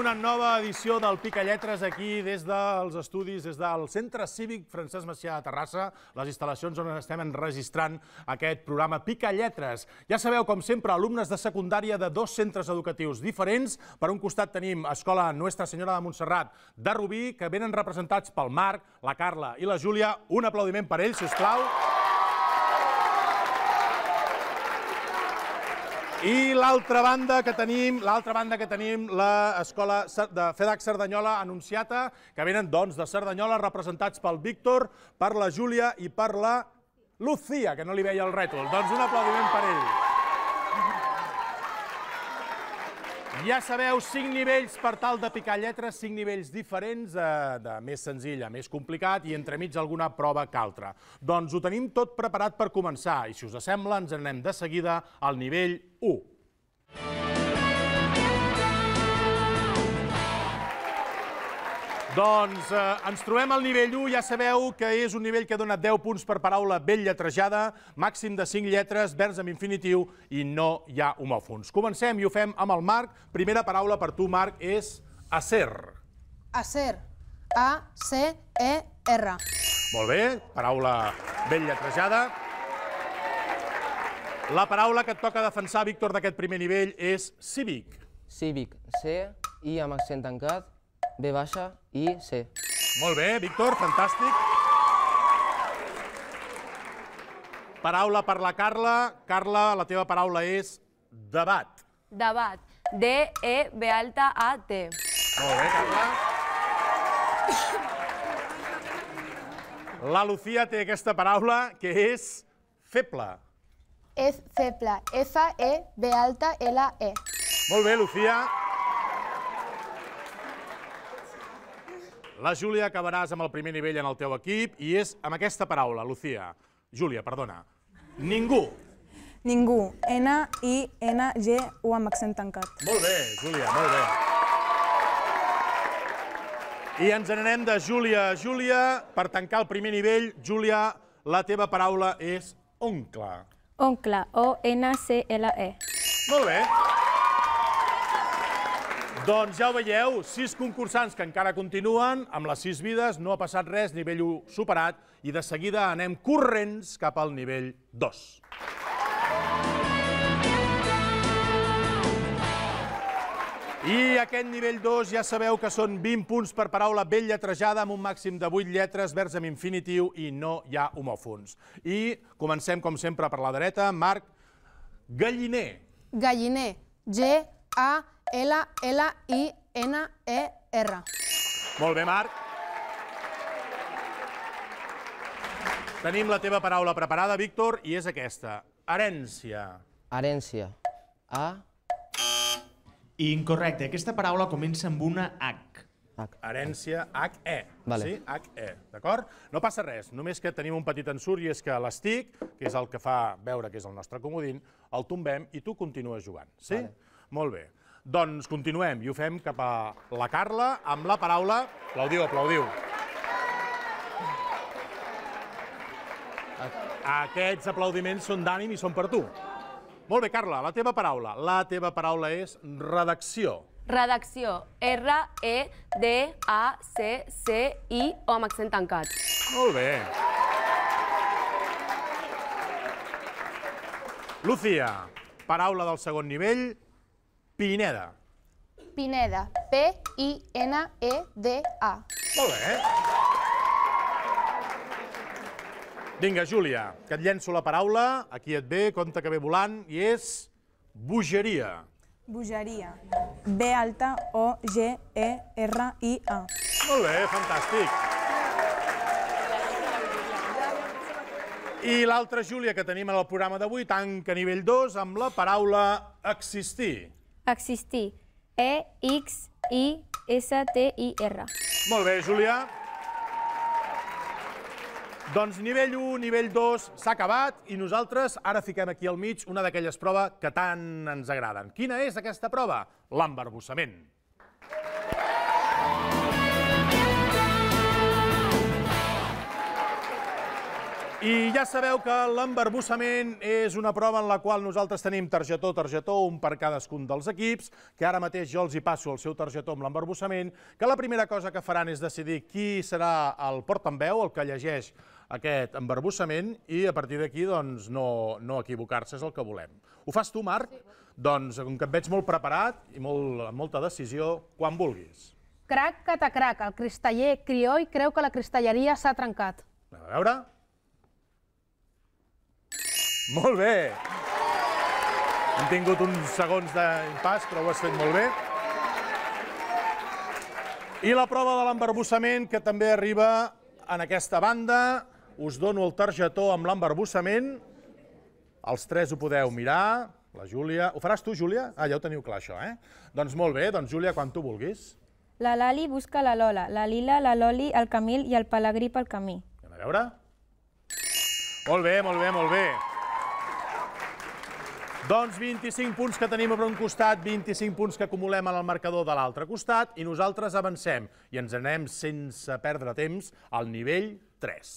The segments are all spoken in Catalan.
una nova edició del Pica Lletres aquí des dels estudis, des del Centre Cívic Francesc Macià de Terrassa, les instal·lacions on estem enregistrant aquest programa Pica Lletres. Ja sabeu, com sempre, alumnes de secundària de dos centres educatius diferents. Per un costat tenim Escola Nuestra Senyora de Montserrat de Rubí, que venen representats pel Marc, la Carla i la Júlia. Un aplaudiment per ells, sisplau. Aplausos I l'altra banda que tenim, l'altra banda que tenim, l'escola de FEDAC Cerdanyola anunciata, que venen, doncs, de Cerdanyola, representats pel Víctor, per la Júlia i per la Lucía, que no li veia el rètol. Doncs un aplaudiment per ell. Ja sabeu, 5 nivells per tal de picar lletres, 5 nivells diferents, eh, de més senzill a més complicat i entremig alguna prova que altra. Doncs ho tenim tot preparat per començar i si us sembla ens anem de seguida al nivell 1. Doncs eh, ens trobem al nivell 1, ja sabeu que és un nivell que dona 10 punts per paraula ben lletrejada, màxim de 5 lletres, verds amb infinitiu i no hi ha homòfons. Comencem i ho fem amb el Marc. Primera paraula per tu, Marc, és acer. Acer. A-C-E-R. E, Molt bé, paraula ben lletrejada. La paraula que et toca defensar, Víctor, d'aquest primer nivell és cívic. Cívic. C, I amb accent tancat, B baixa i C. Molt bé, Víctor, fantàstic. Paraula per la Carla. Carla, la teva paraula és debat. Debat. D-E-B alta A-T. Molt bé, Carla. La Lucía té aquesta paraula que és feble. És feble. F-E-B alta L-E. Molt bé, Lucía. La Júlia acabaràs amb el primer nivell en el teu equip i és amb aquesta paraula, Lucía. Júlia, perdona. Ningú. Ningú. N-I-N-G-U amb accent tancat. Molt bé, Júlia, molt bé. I ens n'anem de Júlia a Júlia. Per tancar el primer nivell, Júlia, la teva paraula és oncle. Oncle, O-N-C-L-E. Molt bé. Doncs ja ho veieu, sis concursants que encara continuen, amb les sis vides, no ha passat res, nivell 1 superat, i de seguida anem corrents cap al nivell 2. I aquest nivell 2 ja sabeu que són 20 punts per paraula ben lletrejada amb un màxim de 8 lletres vers amb infinitiu i no hi ha homòfons. I comencem, com sempre, per la dreta. Marc, galliner. Galliner. G-A-L-L-I-N-E. L-L-I-N-E-R. Molt bé, Marc. Tenim la teva paraula preparada, Víctor, i és aquesta. Herència. Herència. A... Incorrecte. Aquesta paraula comença amb una H. H. Herència H-E. Sí? H-E. D'acord? No passa res, només que tenim un petit ensurt i és que l'estic, que és el que fa veure que és el nostre comodín, el tombem i tu continues jugant. Sí? Molt bé. Doncs continuem i ho fem cap a la Carla amb la paraula... Aplaudiu, aplaudiu. Aquests aplaudiments són d'ànim i són per tu. Molt bé, Carla, la teva paraula. La teva paraula és redacció. Redacció. R-E-D-A-C-C-I o amb accent tancat. Molt bé. Lucía, paraula del segon nivell, Pineda. Pineda. P-I-N-E-D-A. Molt bé. Vinga, Júlia, que et llenço la paraula. Aquí et ve, compte que ve volant, i és bogeria. Bogeria. B alta O G E R I A. Molt bé, fantàstic. I l'altra Júlia que tenim en el programa d'avui tanca nivell 2 amb la paraula existir existir. E-X-I-S-T-I-R. Molt bé, Julià. Doncs nivell 1, nivell 2 s'ha acabat i nosaltres ara fiquem aquí al mig una d'aquelles proves que tant ens agraden. Quina és aquesta prova? L'embarbussament. I ja sabeu que l'embarbussament és una prova en la qual nosaltres tenim targetó, targetó, un per cadascun dels equips, que ara mateix jo els hi passo el seu targetó amb l'embarbussament, que la primera cosa que faran és decidir qui serà el portaveu, el que llegeix aquest embarbussament, i a partir d'aquí doncs, no, no equivocar-se és el que volem. Ho fas tu, Marc? Sí, Doncs, com que et veig molt preparat i molt, amb molta decisió, quan vulguis. Crac, catacrac, el cristaller crioi creu que la cristalleria s'ha trencat. A veure... Molt bé. Hem tingut uns segons d'impàs, però ho has fet molt bé. I la prova de l'embarbussament, que també arriba en aquesta banda. Us dono el targetó amb l'embarbussament. Els tres ho podeu mirar. La Júlia... Ho faràs tu, Júlia? Ah, ja ho teniu clar, això, eh? Doncs molt bé, doncs, Júlia, quan tu vulguis. La Lali busca la Lola, la Lila, la Loli, el Camil i el Pelegrí pel camí. Anem a veure? Molt bé, molt bé, molt bé. Doncs 25 punts que tenim per un costat, 25 punts que acumulem en el marcador de l'altre costat i nosaltres avancem i ens anem sense perdre temps al nivell 3.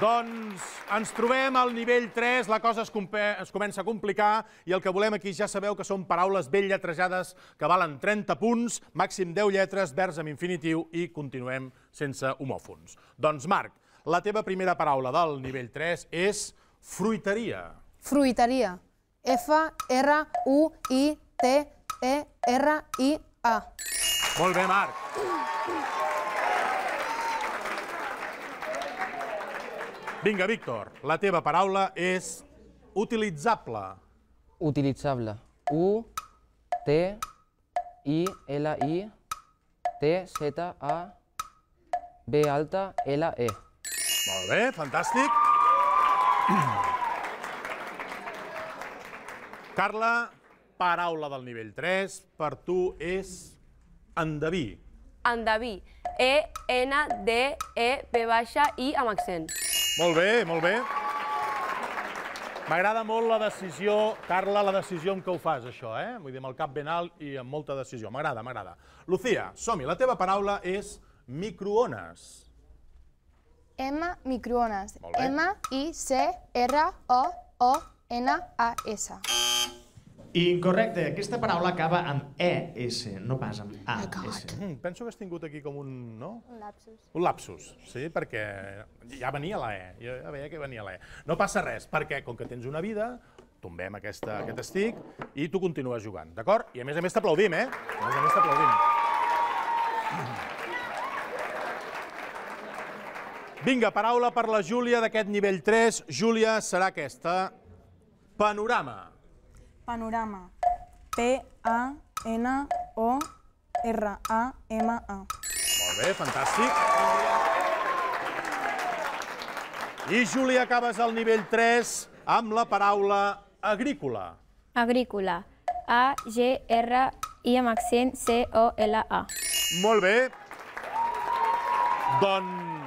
Doncs ens trobem al nivell 3, la cosa es, es comença a complicar i el que volem aquí ja sabeu que són paraules ben lletrejades que valen 30 punts, màxim 10 lletres, vers amb infinitiu i continuem sense homòfons. Doncs Marc, la teva primera paraula del nivell 3 és fruiteria. Fruiteria. F-R-U-I-T-E-R-I-A. Molt bé, Marc. Vinga, Víctor, la teva paraula és utilitzable. Utilitzable. U, T, I, L, I, T, Z, A, B alta, L, E. Molt bé, fantàstic. Carla, paraula del nivell 3, per tu és endeví. Endeví. E-N-D-E-V baixa I amb accent. Molt bé, molt bé. M'agrada molt la decisió, Carla, la decisió amb què ho fas, això, eh? Vull dir, amb el cap ben alt i amb molta decisió. M'agrada, m'agrada. Lucía, som-hi. La teva paraula és microones. M, microones. M-I-C-R-O-O-N-A-S. Incorrecte, aquesta paraula acaba amb ES, no pas amb AS. Oh mm, penso que has tingut aquí com un... No? Un lapsus. Un lapsus, sí, perquè ja venia la E, ja veia que venia la E. No passa res, perquè com que tens una vida, tombem aquesta, aquest estic i tu continues jugant, d'acord? I a més a més t'aplaudim, eh? A més a més t'aplaudim. Vinga, paraula per la Júlia d'aquest nivell 3. Júlia serà aquesta. Panorama. Panorama. P-A-N-O-R-A-M-A. Molt bé, fantàstic. I, Júlia, acabes al nivell 3 amb la paraula agrícola. Agrícola. A-G-R-I amb accent C-O-L-A. Molt bé. Doncs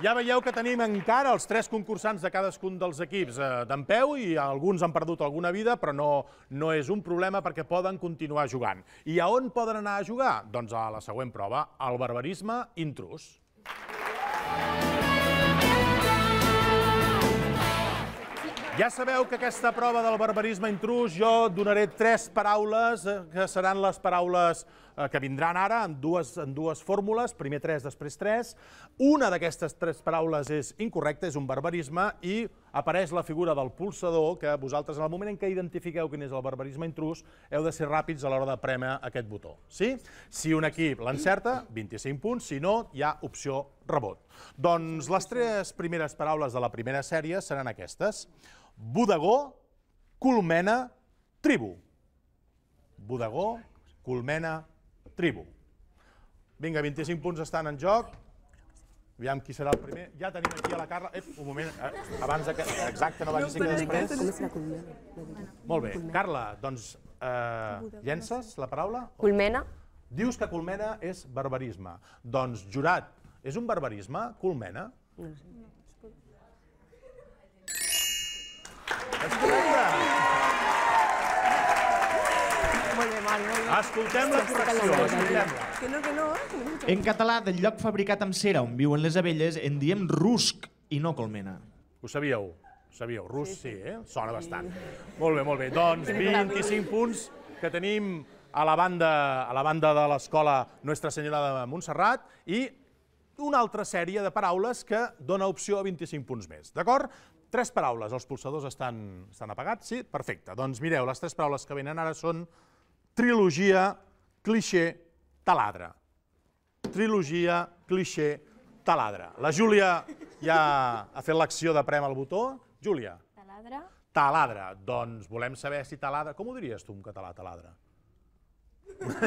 ja veieu que tenim encara els tres concursants de cadascun dels equips eh, d'en peu i alguns han perdut alguna vida, però no, no és un problema perquè poden continuar jugant. I a on poden anar a jugar? Doncs a la següent prova, al barbarisme intrus. Aplausos Ja sabeu que aquesta prova del barbarisme intrus jo donaré tres paraules, eh, que seran les paraules eh, que vindran ara en dues, en dues fórmules, primer tres, després tres. Una d'aquestes tres paraules és incorrecta, és un barbarisme, i apareix la figura del pulsador, que vosaltres, en el moment en què identifiqueu quin és el barbarisme intrus, heu de ser ràpids a l'hora de premer aquest botó. Sí? Si un equip l'encerta, 25 punts, si no, hi ha opció rebot. Doncs les tres primeres paraules de la primera sèrie seran aquestes. Budagó, colmena, tribu. Budagó, colmena, tribu. Vinga, 25 punts estan en joc. Aviam qui serà el primer. Ja tenim aquí a la Carla. Ep, un moment, eh, abans que... Exacte, no vagis no, que després. Molt bé. Carla, doncs, eh, llences la paraula? Colmena. Dius que colmena és barbarisme. Doncs, jurat, és un barbarisme, colmena? No. És correcte! Escoltem la correcció, escoltem-la. Que no, que no. Eh, en català, del lloc fabricat amb cera on viuen les abelles, en diem rusc i no colmena. Ho sabíeu? Ho sabíeu? Rus, sí, eh? Sona bastant. Molt bé, molt bé. Doncs 25 punts que tenim a la banda, a la banda de l'escola Nostra Senyora de Montserrat i una altra sèrie de paraules que dona opció a 25 punts més, d'acord? Tres paraules, els pulsadors estan, estan apagats, sí? Perfecte. Doncs mireu, les tres paraules que venen ara són trilogia, cliché taladra. Trilogia, cliché, taladra. La Júlia ja ha fet l'acció de prem al botó. Júlia. Taladra. Taladra. Doncs volem saber si taladra... Com ho diries tu en català, taladra?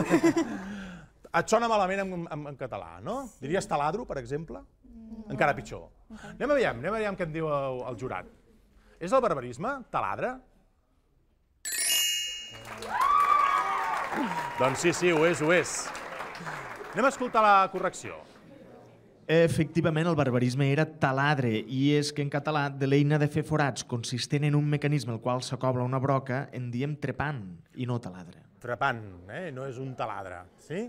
Et sona malament en, en, en català, no? Sí. Diries taladro, per exemple? No. Encara pitjor. Okay. Anem a veure, anem a veure què em diu el, el jurat. És el barbarisme? Taladra? Doncs sí, sí, ho és, ho és. Anem a escoltar la correcció. Efectivament, el barbarisme era taladre, i és que en català de l'eina de fer forats, consistent en un mecanisme al qual s'acobla una broca, en diem trepant i no taladre. Trepant, eh? no és un taladre. Sí?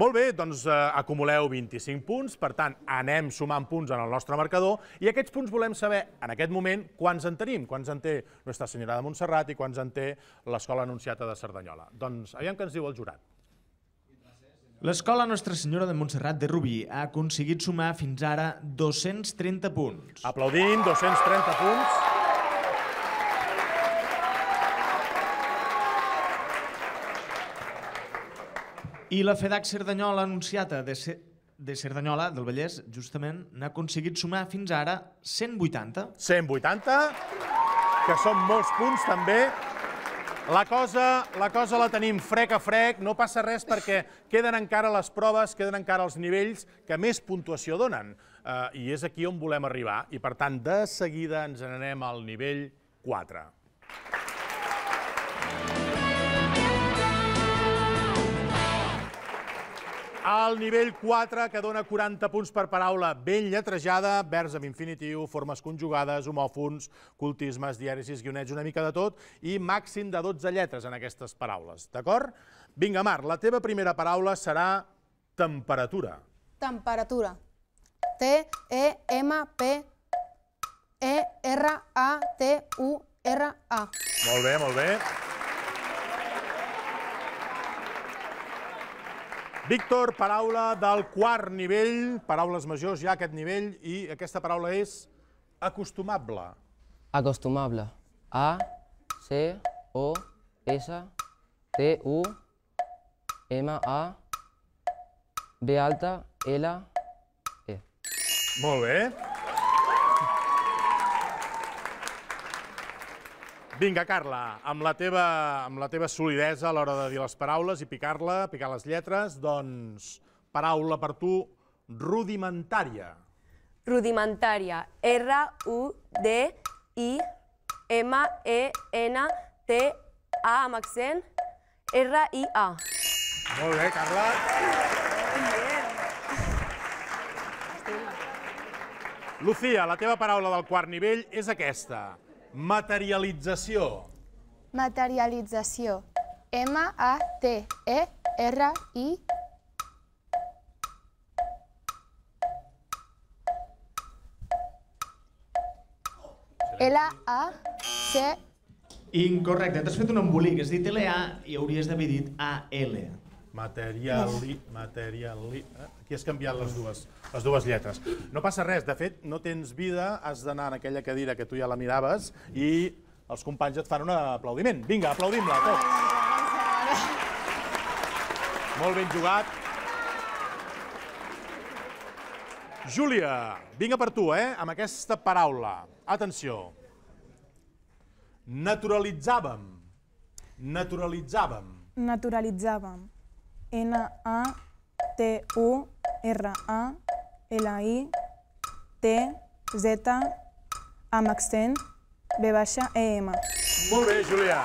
Molt bé, doncs eh, acumuleu 25 punts, per tant, anem sumant punts en el nostre marcador, i aquests punts volem saber, en aquest moment, quants en tenim, quants en té Nuestra Senyora de Montserrat i quants en té l'Escola Anunciata de Cerdanyola. Doncs aviam que ens diu el jurat. L'escola Nostra Senyora de Montserrat de Rubí ha aconseguit sumar fins ara 230 punts. Aplaudim, 230 punts. I la FEDAC Cerdanyola anunciada de, ser, de Cerdanyola, del Vallès, justament, n'ha aconseguit sumar fins ara 180. 180, que són molts punts també la cosa, la cosa la tenim frec a frec, no passa res perquè queden encara les proves, queden encara els nivells que més puntuació donen. Uh, I és aquí on volem arribar. I, per tant, de seguida ens n'anem al nivell 4. Al nivell 4, que dona 40 punts per paraula ben lletrejada, vers amb infinitiu, formes conjugades, homòfons, cultismes, diàrisis, guionets, una mica de tot, i màxim de 12 lletres en aquestes paraules, d'acord? Vinga, Mar, la teva primera paraula serà temperatura. Temperatura. T-E-M-P-E-R-A-T-U-R-A. Molt bé, molt bé. Víctor, paraula del quart nivell, paraules majors ja aquest nivell, i aquesta paraula és acostumable. Acostumable. A, C, O, S, T, U, M, A, B alta, L, E. Molt bé. Vinga, Carla, amb la teva, amb la teva solidesa a l'hora de dir les paraules i picar-la, picar les lletres, doncs, paraula per tu, rudimentària. Rudimentària. R-U-D-I-M-E-N-T-A amb accent R-I-A. Molt bé, Carla. Lucía, la teva paraula del quart nivell és aquesta. Materialització. Materialització. M-A-T-E-R-I... L-A-C... Incorrecte, t'has fet un embolic, has dit L-A i hauries d'haver dit A-L. Materiali, materiali... Eh, aquí has canviat les dues, les dues lletres. No passa res, de fet, no tens vida, has d'anar en aquella cadira que tu ja la miraves i els companys et fan un aplaudiment. Vinga, aplaudim-la, tots. Molt ben jugat. Júlia, vinga per tu, eh, amb aquesta paraula. Atenció. Naturalitzàvem. Naturalitzàvem. Naturalitzàvem. N-A-T-U-R-A-L-I-T-Z amb accent x baixa E-M. Molt bé, Julià.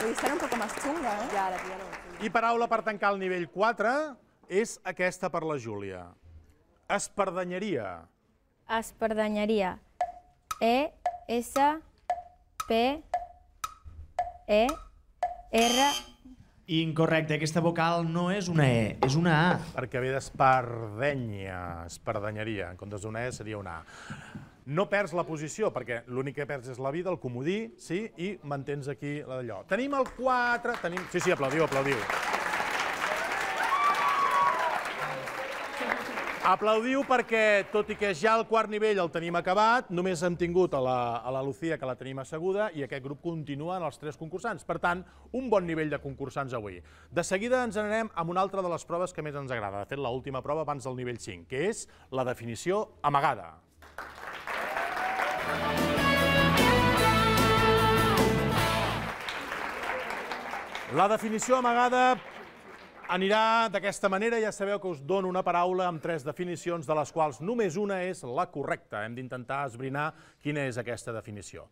Vull estan un poc més xunga, eh? Ja, la tia no. I paraula per tancar el nivell 4 és aquesta per la Júlia. Esperdanyeria. Esperdanyeria. E-S-P-E R. Incorrecte, aquesta vocal no és una E, és una A. Perquè ve d'espardenya, espardenyeria. En comptes d'una E seria una A. No perds la posició, perquè l'únic que perds és la vida, el comodí, sí, i mantens aquí la d'allò. Tenim el 4, tenim... Sí, sí, aplaudiu, aplaudiu. Aplaudiu perquè, tot i que ja el quart nivell el tenim acabat, només hem tingut a la, a la Lucía, que la tenim asseguda, i aquest grup continua en els tres concursants. Per tant, un bon nivell de concursants avui. De seguida ens anarem amb una altra de les proves que més ens agrada. De fet, l'última prova abans del nivell 5, que és la definició amagada. La definició amagada Anirà d'aquesta manera, ja sabeu que us dono una paraula amb tres definicions, de les quals només una és la correcta. Hem d'intentar esbrinar quina és aquesta definició.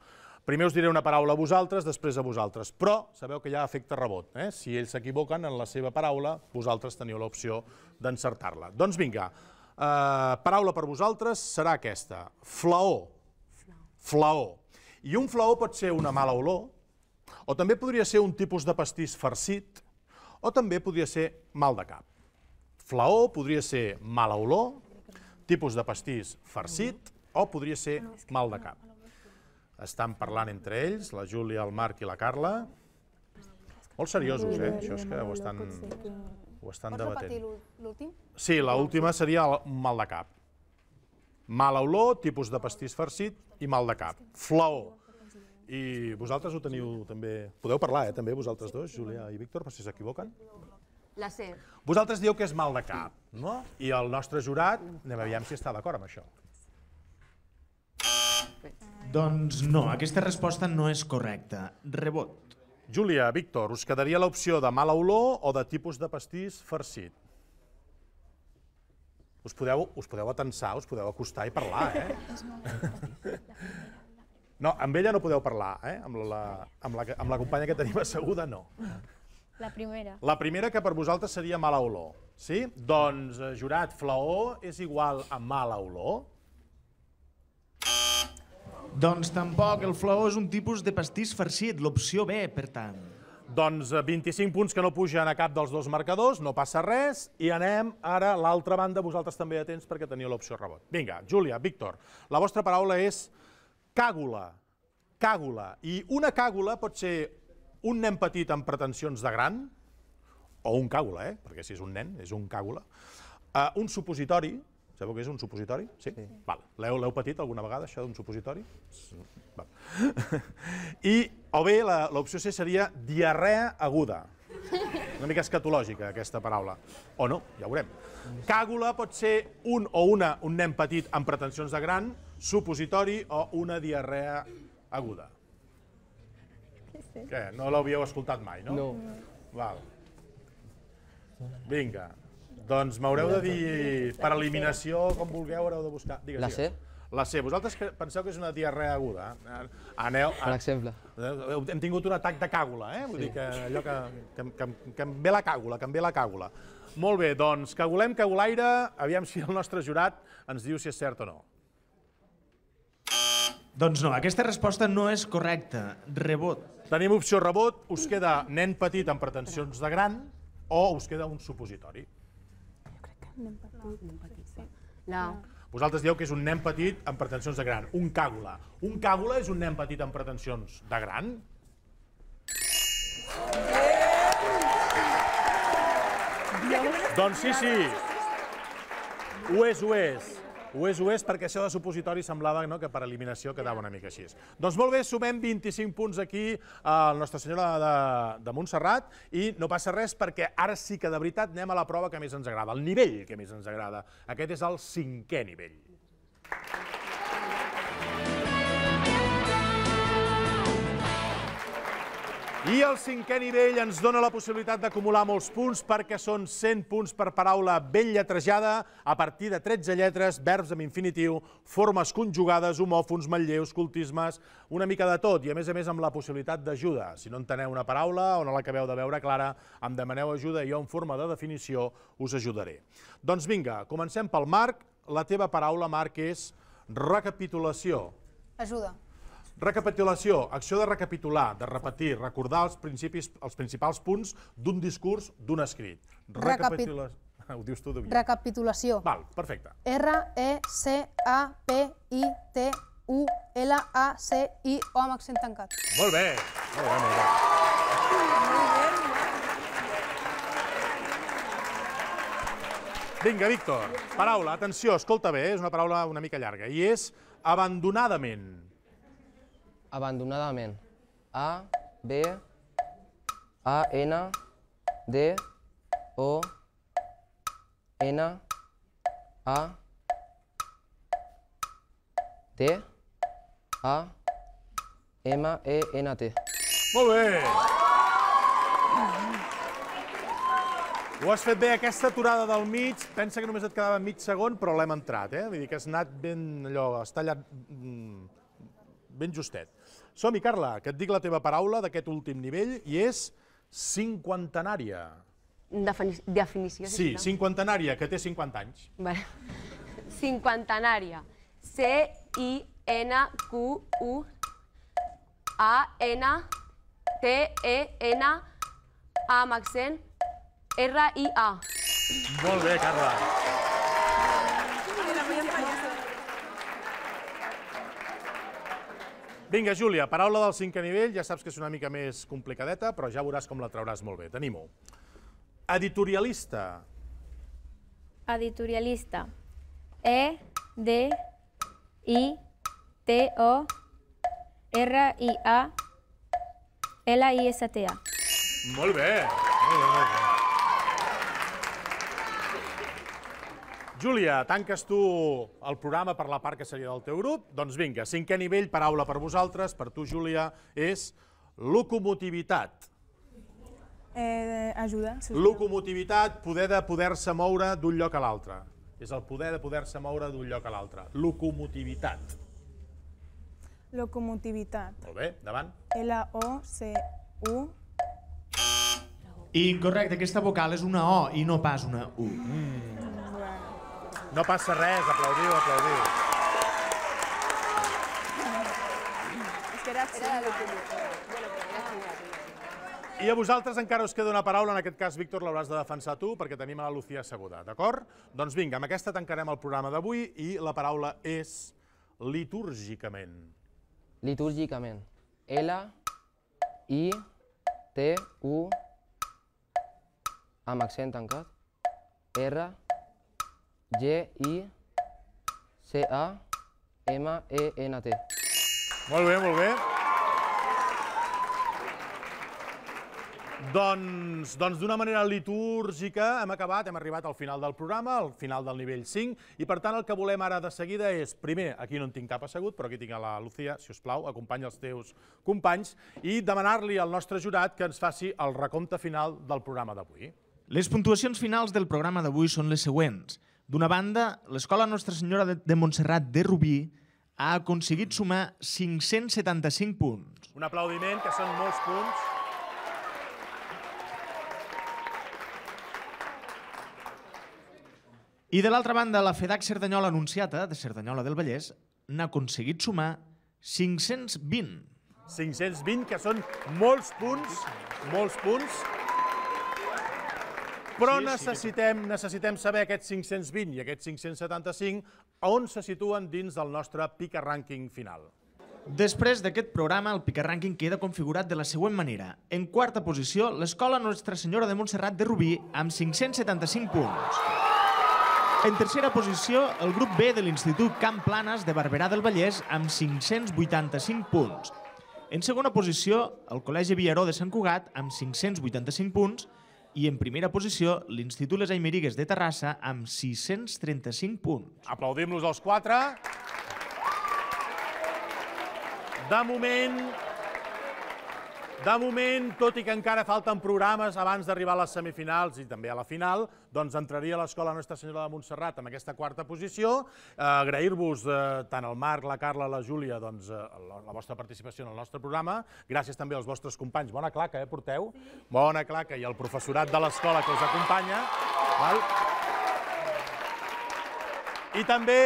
Primer us diré una paraula a vosaltres, després a vosaltres, però sabeu que hi ha efecte rebot. Eh? Si ells s'equivoquen en la seva paraula, vosaltres teniu l'opció d'encertar-la. Doncs vinga, eh, paraula per vosaltres serà aquesta, flaó. Flaó. I un flaó pot ser una mala olor, o també podria ser un tipus de pastís farcit, o també podria ser mal de cap. Flaó podria ser mala olor, tipus de pastís farcit o podria ser mal de cap. Estan parlant entre ells, la Júlia, el Marc i la Carla. Molt seriosos, eh? Això és que ho estan, ho estan debatent. Pots l'últim? Sí, l'última seria el mal de cap. Mala olor, tipus de pastís farcit i mal de cap. Flaó i vosaltres ho teniu també... Podeu parlar, eh, també, vosaltres dos, Julià i Víctor, per si s'equivoquen. La C. Vosaltres dieu que és mal de cap, no? I el nostre jurat, anem a veure si està d'acord amb això. Doncs no, aquesta resposta no és correcta. Rebot. Júlia, Víctor, us quedaria l'opció de mala olor o de tipus de pastís farcit? Us podeu, us podeu atensar, us podeu acostar i parlar, eh? És molt no, amb ella no podeu parlar, eh? Amb la, amb la, amb la companya que tenim asseguda, no. La primera. La primera que per vosaltres seria mala olor, sí? Doncs, eh, jurat, flaó és igual a mala olor? Doncs tampoc, el flaó és un tipus de pastís farcit, l'opció B, per tant. Doncs 25 eh, punts que no pugen a cap dels dos marcadors, no passa res, i anem ara a l'altra banda, vosaltres també atents perquè teniu l'opció rebot. Vinga, Júlia, Víctor, la vostra paraula és Càgula. Càgula. I una càgula pot ser un nen petit amb pretensions de gran, o un càgula, eh? perquè si és un nen, és un càgula, uh, un supositori, sabeu què és un supositori? Sí? sí. Val. L'heu patit alguna vegada, això d'un supositori? Sí. Val. I, o bé, l'opció C seria diarrea aguda. Una mica escatològica, aquesta paraula. O no, ja ho veurem. Càgula pot ser un o una, un nen petit amb pretensions de gran, supositori o una diarrea aguda? Què? No l'havíeu escoltat mai, no? No. Val. Vinga. Doncs m'haureu de dir, per eliminació, com vulgueu, haureu de buscar. Digues, La C? Digues. La C. Vosaltres penseu que és una diarrea aguda. Aneu... A... Per exemple. Eh, hem tingut un atac de càgula, eh? Vull sí. dir que allò que, que, que, que em ve la càgula, que em ve la càgula. Molt bé, doncs, que volem que aviam si el nostre jurat ens diu si és cert o no. Doncs no, aquesta resposta no és correcta. Rebot. Tenim opció rebot, us queda nen petit amb pretensions de gran o us queda un supositori. Jo crec que nen petit. Nen petit. No. Vosaltres dieu que és un nen petit amb pretensions de gran. Un càgula. Un càgula és un nen petit amb pretensions de gran? Doncs sí, sí. Ho és, ho és. Ho és, ho és, perquè això de supositori semblava no, que per eliminació quedava una mica així. Doncs molt bé, sumem 25 punts aquí a Nostra Senyora de, de Montserrat i no passa res perquè ara sí que de veritat anem a la prova que més ens agrada, el nivell que més ens agrada. Aquest és el cinquè nivell. Gràcies. I el cinquè nivell ens dona la possibilitat d'acumular molts punts perquè són 100 punts per paraula ben lletrejada a partir de 13 lletres, verbs amb infinitiu, formes conjugades, homòfons, manlleus, cultismes, una mica de tot i a més a més amb la possibilitat d'ajuda. Si no enteneu una paraula o no l'acabeu de veure clara, em demaneu ajuda i jo en forma de definició us ajudaré. Doncs vinga, comencem pel Marc. La teva paraula, Marc, és recapitulació. Ajuda. Recapitulació, acció de recapitular, de repetir, recordar els, principis, els principals punts d'un discurs, d'un escrit. Recapitula... Ho dius tu, David. Recapitulació. Val, perfecte. R-E-C-A-P-I-T-U-L-A-C-I-O oh, amb accent tancat. Molt bé, molt bé, molt bé. Vinga, Víctor, paraula, atenció, escolta bé, eh, és una paraula una mica llarga, i és abandonadament abandonadament. A, B, A, N, D, O, N, A, T, A, M, E, N, T. Molt bé! Ho has fet bé, aquesta aturada del mig. Pensa que només et quedava mig segon, però l'hem entrat, eh? Vull dir que has anat ben allò, has tallat mm, ben justet. Som-hi, Carla, que et dic la teva paraula d'aquest últim nivell i és cinquantenària. Defini definició. Sí, sí cinquantenària, que té 50 anys. Vale. Cinquantenària. C-I-N-Q-U-A-N-T-E-N amb accent R-I-A. Molt bé, Carla. Vinga, Júlia, paraula del cinquè nivell. Ja saps que és una mica més complicadeta, però ja veuràs com la trauràs molt bé. Tenim-ho. Editorialista. Editorialista. E, D, I, T, O, R, I, A, L, I, S, T, A. Molt bé. Molt bé, molt bé. Júlia, tanques tu el programa per la part que seria del teu grup. Doncs vinga, cinquè nivell, paraula per vosaltres, per tu, Júlia, és locomotivitat. Eh, ajuda. Locomotivitat, poder de poder-se moure d'un lloc a l'altre. És el poder de poder-se moure d'un lloc a l'altre. Locomotivitat. Locomotivitat. Molt bé, davant. L-O-C-U. Incorrecte, aquesta vocal és una O i no pas una U. Mm. No passa res, aplaudiu, aplaudiu. i a vosaltres encara us queda una paraula, en aquest cas, Víctor, l'hauràs de defensar tu, perquè tenim a la Lucía asseguda, d'acord? Doncs vinga, amb aquesta tancarem el programa d'avui i la paraula és litúrgicament. Litúrgicament. L, I, T, U, amb accent tancat, R, G-I-C-A-M-E-N-T. Molt bé, molt bé. Doncs, doncs d'una doncs manera litúrgica hem acabat, hem arribat al final del programa, al final del nivell 5, i per tant el que volem ara de seguida és, primer, aquí no en tinc cap assegut, però aquí tinc a la Lucía, si us plau, acompanya els teus companys, i demanar-li al nostre jurat que ens faci el recompte final del programa d'avui. Les puntuacions finals del programa d'avui són les següents. D'una banda, l'Escola Nostra Senyora de Montserrat de Rubí ha aconseguit sumar 575 punts. Un aplaudiment, que són molts punts. I de l'altra banda, la FEDAC Cerdanyola Anunciata, de Cerdanyola del Vallès, n'ha aconseguit sumar 520. 520, que són molts punts, molts punts. Però necessitem, necessitem saber aquests 520 i aquests 575 on se situen dins del nostre pica rànquing final. Després d'aquest programa, el rànquing queda configurat de la següent manera. En quarta posició, l'escola Nostra Senyora de Montserrat de Rubí, amb 575 punts. En tercera posició, el grup B de l'Institut Camp Planes de Barberà del Vallès, amb 585 punts. En segona posició, el Col·legi Viaró de Sant Cugat, amb 585 punts i en primera posició l'Institut Les Aimeriques de Terrassa amb 635 punts. Aplaudim-los els quatre. De moment, de moment, tot i que encara falten programes abans d'arribar a les semifinals i també a la final, doncs entraria a l'Escola Nostra Senyora de Montserrat amb aquesta quarta posició. Eh, agrair-vos eh, tant el Marc, la Carla, la Júlia, doncs, eh, la, vostra participació en el nostre programa. Gràcies també als vostres companys. Bona claca, eh, porteu? Bona claca i al professorat de l'escola que us acompanya. Val? I també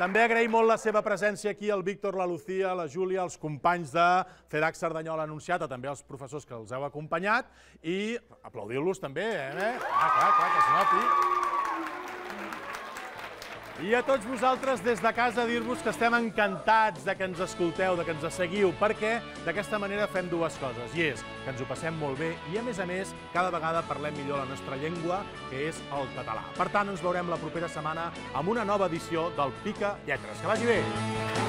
també agraïm molt la seva presència aquí, el Víctor, la Lucía, la Júlia, els companys de FEDAC Cerdanyola Anunciata, també els professors que els heu acompanyat, i aplaudiu-los també, eh? Ah, clar, clar, que es noti. I a tots vosaltres des de casa dir-vos que estem encantats de que ens escolteu, de que ens seguiu, perquè d'aquesta manera fem dues coses, i és que ens ho passem molt bé i, a més a més, cada vegada parlem millor la nostra llengua, que és el català. Per tant, ens veurem la propera setmana amb una nova edició del Pica Lletres. Que vagi bé!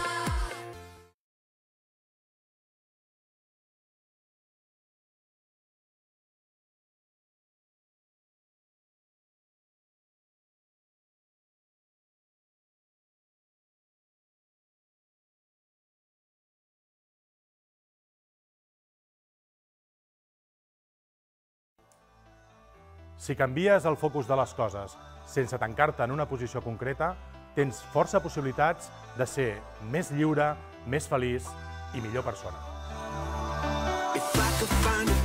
Si canvies el focus de les coses sense tancar-te en una posició concreta, tens força possibilitats de ser més lliure, més feliç i millor persona. If I could find a